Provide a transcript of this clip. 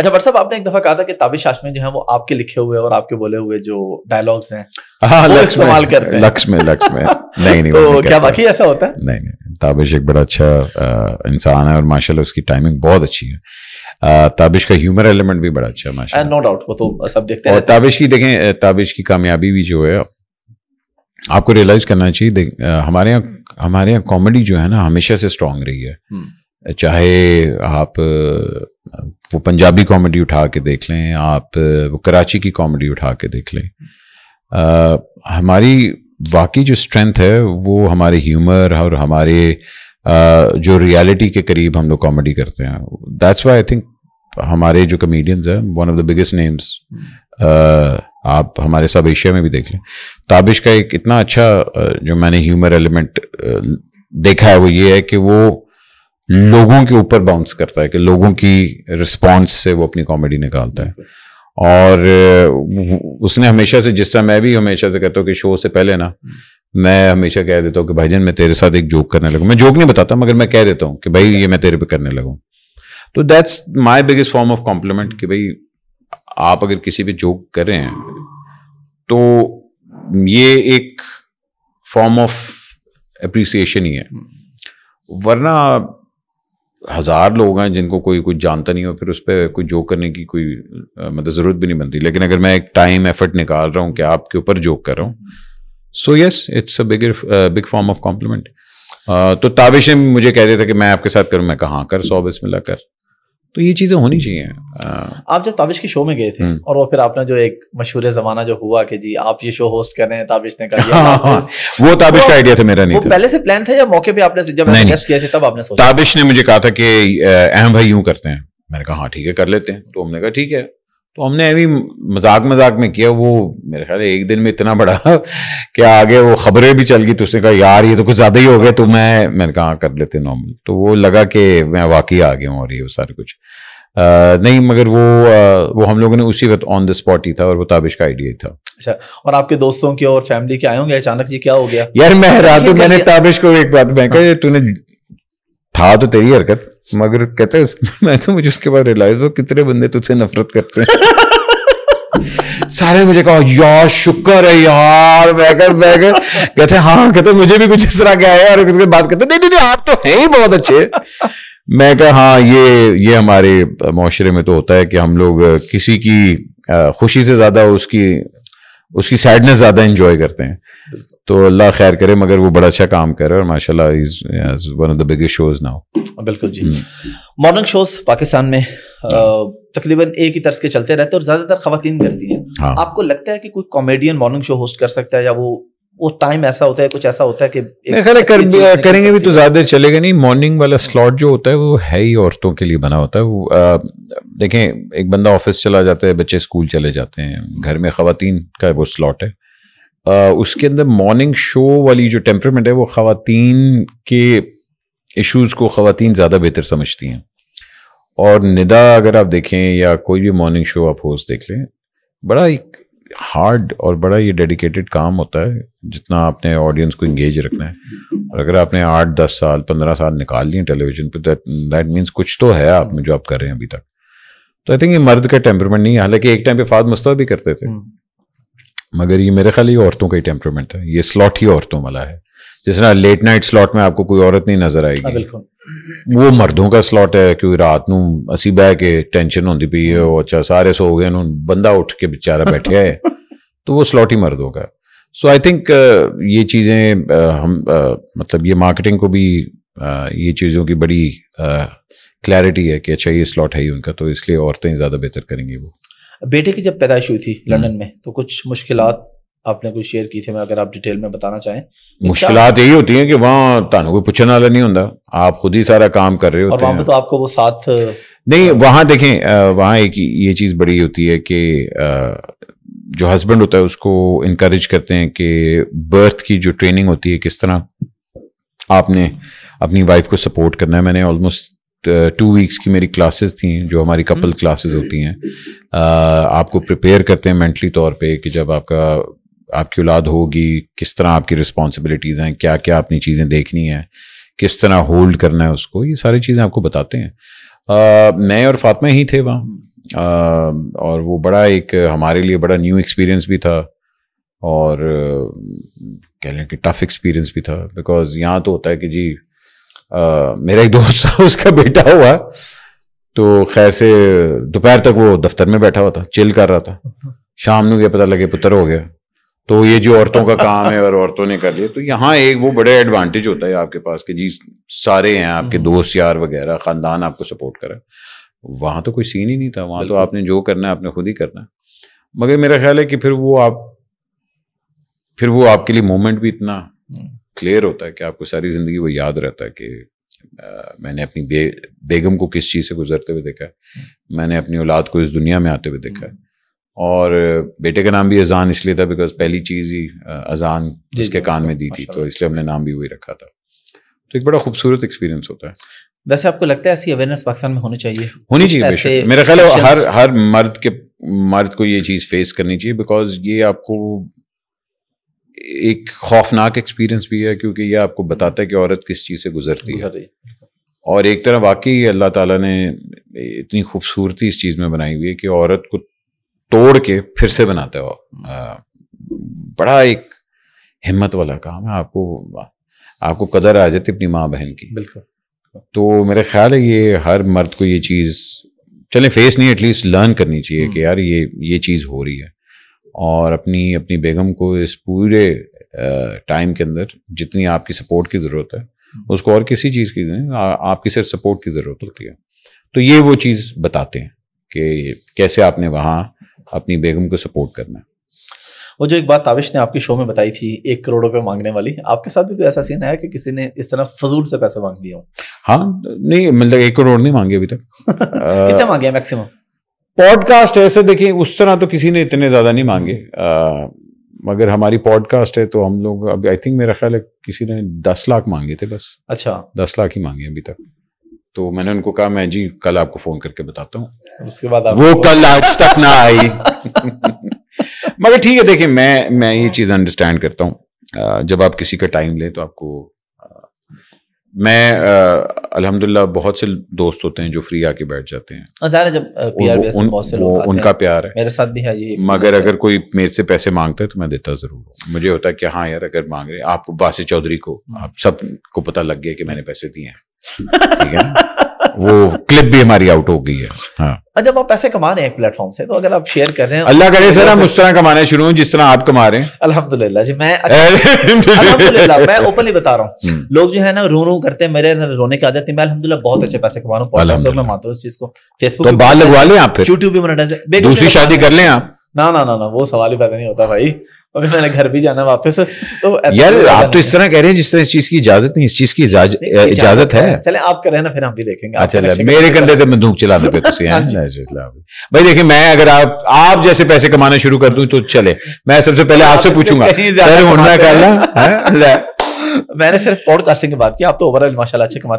अच्छा बट साहब आपने एक दफा कहा था कि ताबिश हाशमी जो है वो आपके लिखे हुए और आपके बोले हुए जो डायलॉग्स हैं हाँ, इस्तेमाल करते हैं लक्ष्य में लक्ष्य में नहीं नहीं तो क्या बाकी ऐसा होता है नहीं नहीं ताबिश एक बड़ा अच्छा इंसान है और माशाल्लाह उसकी टाइमिंग बहुत अच्छी है ताबिश का ह्यूमर एलिमेंट भी बड़ा अच्छा है नो uh, डाउट वो तो सब देखते हैं ताबिश की देखें ताबिश की कामयाबी भी जो है आपको रियलाइज करना चाहिए हमारे यहाँ हमारे यहाँ कॉमेडी जो है ना हमेशा से स्ट्रांग रही है hmm. चाहे आप वो पंजाबी कॉमेडी उठा के देख लें आप वो कराची की कॉमेडी उठा के देख लें आ, हमारी वाकई जो स्ट्रेंथ है वो हमारे ह्यूमर और हमारे आ, जो रियलिटी के करीब हम लोग कॉमेडी करते हैं दैट्स वाई आई थिंक हमारे जो कमेडियंस हैं one of the biggest names आप हमारे सब एशिया में भी देख लें ताबिश का एक इतना अच्छा जो मैंने ह्यूमर एलिमेंट देखा है वो ये है कि वो लोगों के ऊपर बाउंस करता है कि लोगों की रिस्पॉन्स से वो अपनी कॉमेडी निकालता है और उसने हमेशा से जिस तरह मैं भी हमेशा से कहता हूँ कि शो से पहले ना मैं हमेशा कह देता हूँ कि जन मैं तेरे साथ एक जोक करने लगूँ मैं जोक नहीं बताता मगर मैं कह देता हूँ कि भाई ये मैं तेरे पे करने लगूँ तो that's my biggest form of compliment कि भाई आप अगर किसी पे जोक कर रहे हैं तो ये एक फॉर्म ऑफ अप्रिसिएशन ही है वरना हज़ार लोग हैं जिनको कोई कुछ जानता नहीं हो फिर उस पर कोई जोक करने की कोई मतलब ज़रूरत भी नहीं बनती लेकिन अगर मैं एक टाइम एफर्ट निकाल रहा हूँ कि आपके ऊपर जोक कर रहा हूँ so yes it's a bigger big form of compliment तो ताबिश मुझे कहते थे कि मैं आपके साथ करूँ मैं कहाँ कर सौ बिस्मिल्लाह कर तो ये चीज़ें होनी चाहिए आप जब ताबिश के शो में गए थे हम्म। और वो फिर आपने जो एक मशहूर जमाना जो हुआ कि जी आप ये शो होस्ट कर रहे हैं ताबिश ने कहा हाँ, हाँ, वो ताबिश का आइडिया था मेरा नहीं वो पहले से प्लान था या मौके पे आपने जब मैंने गेस्ट किया था तब आपने ताबिश ने मुझे कहा था कि अहम भाई यूं करते हैं मैंने कहा हाँ ठीक है कर लेते हैं तो हमने कहा ठीक है तो हमने अभी मजाक मजाक में किया वो मेरे ख्याल एक दिन में इतना बड़ा कि आगे वो खबरें भी चल गई तो उसने कहा यार ये तो कुछ ज़्यादा ही हो गया तो मैं मैंने कहा हाँ, कर लेते नॉर्मल तो वो लगा कि मैं वाकई आ गया हूँ और ये सारे कुछ आ, नहीं मगर वो आ, वो हम लोगों ने उसी वक्त ऑन द स्पॉट ही था और वो ताबिश का आइडिया ही था अच्छा और आपके दोस्तों के और फैमिली के आए होंगे अचानक जी क्या हो गया यार मैं रात तो मैंने ताबिश को एक बात मैं कहा तूने था तो तेरी हरकत मगर कहते हैं उसके मैं तो मुझे उसके बाद रियलाइज हो कितने बंदे तुझसे नफरत करते हैं सारे मुझे कहा यार शुक्र है यार बैगर बैगर कहते हाँ कहते मुझे भी कुछ इस तरह क्या है और किसके बात कहते नहीं नहीं नहीं आप तो हैं ही बहुत अच्छे मैं कहा हाँ ये ये हमारे माशरे में तो होता है कि हम लोग किसी की खुशी से ज्यादा उसकी उसकी सैडनेस ज्यादा इंजॉय करते हैं तो अल्लाह खैर करे मगर वो बड़ा अच्छा काम कर रहा है और माशाल्लाह one of the biggest shows now बिल्कुल जी मॉडर्न hmm. शोज पाकिस्तान में तकरीबन एक ही तर्ज के चलते रहते हैं और ज्यादातर खातन करती हैं हाँ। आपको लगता है कि कोई कॉमेडियन मॉर्निंग शो होस्ट कर सकता है या वो वो टाइम ऐसा होता है कुछ ऐसा होता है कि ख्याल कर, करेंगे भी तो ज्यादा चलेगा नहीं मॉर्निंग वाला स्लॉट जो होता है वो है ही औरतों के लिए बना होता है वो देखें एक बंदा ऑफिस चला जाता है बच्चे स्कूल चले जाते हैं घर में खातन का वो स्लॉट है उसके अंदर मॉर्निंग शो वाली जो टेम्परमेंट है वो खातन के इश्यूज़ को खातन ज़्यादा बेहतर समझती हैं और निदा अगर आप देखें या कोई भी मॉर्निंग शो आप होस्ट देख लें बड़ा एक हार्ड और बड़ा ये डेडिकेटेड काम होता है जितना आपने ऑडियंस को इंगेज रखना है और अगर आपने आठ दस साल पंद्रह साल निकाल लिए टेलीविजन पे दैट मीन्स कुछ तो है आप में जो आप कर रहे हैं अभी तक तो आई थिंक ये मर्द का टेम्परमेंट नहीं है हालांकि एक टाइम पे फाद मुस्ता भी करते थे हम्म। मगर ये मेरे ख्याल ये औरतों का ही टेम्परमेंट है ये स्लॉट ही औरतों वाला है जिस तरह लेट नाइट स्लॉट में आपको कोई औरत नहीं नजर आएगी हाँ, बिल्कुल वो मर्दों का स्लॉट है क्योंकि रात ਨੂੰ असी बह के टेंशन होती पी है अच्छा सारे सो गए बंदा उठ के बेचारा बैठे है तो वो स्लॉट ही मर्दों का सो आई थिंक ये चीज़ें uh, हम uh, मतलब ये मार्केटिंग को भी uh, ये चीज़ों की बड़ी क्लैरिटी uh, है कि अच्छा ये स्लॉट है ही उनका तो इसलिए औरतें ज़्यादा बेहतर करेंगी वो बेटे की जब पैदाइश हुई थी हम्म। लंदन में तो कुछ मुश्किल आपने कुछ शेयर की थी मैं अगर आप डिटेल में बताना चाहें तो मुश्किल यही होती है कि वहाँ थानू कोई पूछने वाला नहीं होता आप खुद ही सारा काम कर रहे होते हैं तो आपको वो साथ नहीं वहाँ देखें वहाँ एक ये चीज़ बड़ी होती है कि जो हस्बैंड होता है उसको इनक्रेज करते हैं कि बर्थ की जो ट्रेनिंग होती है किस तरह आपने अपनी वाइफ को सपोर्ट करना है मैंने ऑलमोस्ट टू uh, वीक्स की मेरी क्लासेस थी जो हमारी कपल क्लासेस हम्म। होती हैं uh, आपको प्रिपेयर करते हैं मेंटली तौर पे कि जब आपका आपकी औलाद होगी किस तरह आपकी रिस्पॉन्सिबिलिटीज़ हैं क्या क्या अपनी चीज़ें देखनी है किस तरह होल्ड करना है उसको ये सारी चीज़ें आपको बताते हैं uh, मैं और फातमा ही थे वहाँ और वो बड़ा एक हमारे लिए बड़ा न्यू एक्सपीरियंस भी था और कह लें कि टफ़ एक्सपीरियंस भी था बिकॉज़ यहाँ तो होता है कि जी मेरा एक दोस्त था उसका बेटा हुआ तो खैर से दोपहर तक वो दफ्तर में बैठा हुआ था चिल कर रहा था शाम में गया पता लगे पुत्र हो गया तो ये जो औरतों का काम है और औरतों ने कर लिया तो यहाँ एक वो बड़े एडवांटेज होता है आपके पास कि जी सारे हैं आपके हम्म। दोस्त यार वगैरह खानदान आपको सपोर्ट करे वहां तो कोई सीन ही नहीं था वहां तो आपने जो करना है आपने खुद ही करना है मगर मेरा ख्याल है कि फिर वो आप फिर वो आपके लिए मोमेंट भी इतना क्लियर होता है कि आपको सारी ज़िंदगी वो याद रहता है कि आ, मैंने अपनी बे, बेगम को किस चीज़ से गुजरते हुए देखा है हम्म। मैंने अपनी औलाद को इस दुनिया में आते हुए देखा है हम्म। और बेटे का नाम भी अजान इसलिए था बिकॉज पहली चीज़ ही अजान जिसके कान में दी थी तो इसलिए हमने नाम भी वही रखा था तो एक बड़ा खूबसूरत एक्सपीरियंस होता है वैसे आपको लगता है ऐसी अवेयरनेस पाकिस्तान में होनी चाहिए होनी चाहिए मेरा ख्याल हर हर मर्द के मर्द को ये चीज़ फेस करनी चाहिए बिकॉज ये आपको एक खौफनाक एक्सपीरियंस भी है क्योंकि ये आपको बताता है कि औरत किस चीज़ से गुजरती है और एक तरह वाकई अल्लाह ताला ने इतनी खूबसूरती इस चीज़ में बनाई हुई है कि औरत को तोड़ के फिर से बनाते हो बड़ा एक हिम्मत वाला काम है आपको आपको कदर आ जाती अपनी माँ बहन की बिल्कुल तो मेरा ख्याल है ये हर मर्द को ये चीज़ चले फेस नहीं एटलीस्ट लर्न करनी चाहिए हम्म। कि यार ये ये चीज़ हो रही है और अपनी अपनी बेगम को इस पूरे टाइम के अंदर जितनी आपकी सपोर्ट की ज़रूरत है हम्म। उसको और किसी चीज़ की नहीं आपकी सिर्फ सपोर्ट की ज़रूरत होती है तो ये वो चीज़ बताते हैं कि कैसे आपने वहाँ अपनी बेगम को सपोर्ट करना है वो जो एक बात ताविश ने आपकी शो में बताई थी एक करोड़ रुपए मांगने वाली आपके साथ भी कोई ऐसा सीन है कि किसी ने इस तरह फजूल से पैसे मांग लिए हो हाँ नहीं मतलब एक करोड़ नहीं मांगे अभी तक कितने मांगे मैक्सिमम पॉडकास्ट ऐसे देखें उस तरह तो किसी ने इतने ज़्यादा नहीं मांगे आ, मगर हमारी पॉडकास्ट है तो हम लोग अभी आई थिंक मेरा ख्याल है किसी ने दस लाख मांगे थे बस अच्छा दस लाख ही मांगे अभी तक तो मैंने उनको कहा मैं जी कल आपको फ़ोन करके बताता हूँ उसके बाद वो कल आज तक ना आई मगर ठीक है देखिए मैं मैं ये चीज़ अंडरस्टैंड करता हूँ जब आप किसी का टाइम लें तो आपको मैं अल्हम्दुलिल्लाह बहुत से दोस्त होते हैं जो फ्री आके बैठ जाते हैं ज़ाहिर जब पीआरबीएस उन, बहुत से लोग उनका प्यार है मेरे साथ भी है ये मगर अगर कोई मेरे से पैसे मांगता है तो मैं देता ज़रूर मुझे होता है कि हाँ यार अगर मांग रहे आप बासी चौधरी को आप सबको पता लग गया कि मैंने पैसे दिए हैं ठीक है वो क्लिप भी हमारी आउट हो गई है हाँ। जब आप पैसे कमा रहे हैं प्लेटफॉर्म से तो अगर आप शेयर कर रहे हैं अल्लाह करे तो सर हम उस तरह कमाने शुरू हूँ जिस तरह आप कमा रहे हैं अल्हम्दुलिल्लाह जी मैं अच्छा- अल्हम्दुलिल्लाह मैं ओपनली बता रहा हूँ हम्म। लोग जो है ना रू रू करते हैं मेरे रोने की आदत है मैं अल्हम्दुलिल्लाह बहुत अच्छे पैसे कमा रहा हूँ मैं मानता चीज को फेसबुक तो बाल लगवा लें आप यूट्यूब भी दूसरी शादी कर लें आप ना ना ना ना वो सवाल ही पैदा नहीं होता भाई अभी मैंने घर भी जाना वापस तो यार आप तो इस तरह कह रहे हैं जिस तरह इस चीज की इजाजत नहीं इस चीज की इजाजत है चले आप करें ना फिर हम भी देखेंगे अच्छा तो मेरे कंधे पे बंदूक चलाने पे हाँ अच्छा, भाई देखिए मैं अगर आप आप जैसे पैसे कमाने शुरू कर दूं तो चले मैं सबसे पहले आपसे पूछूंगा मैंने सिर्फ पॉडकास्टिंग की बात की आप तो ओवरऑल माशाल्लाह अच्छे कमाते हैं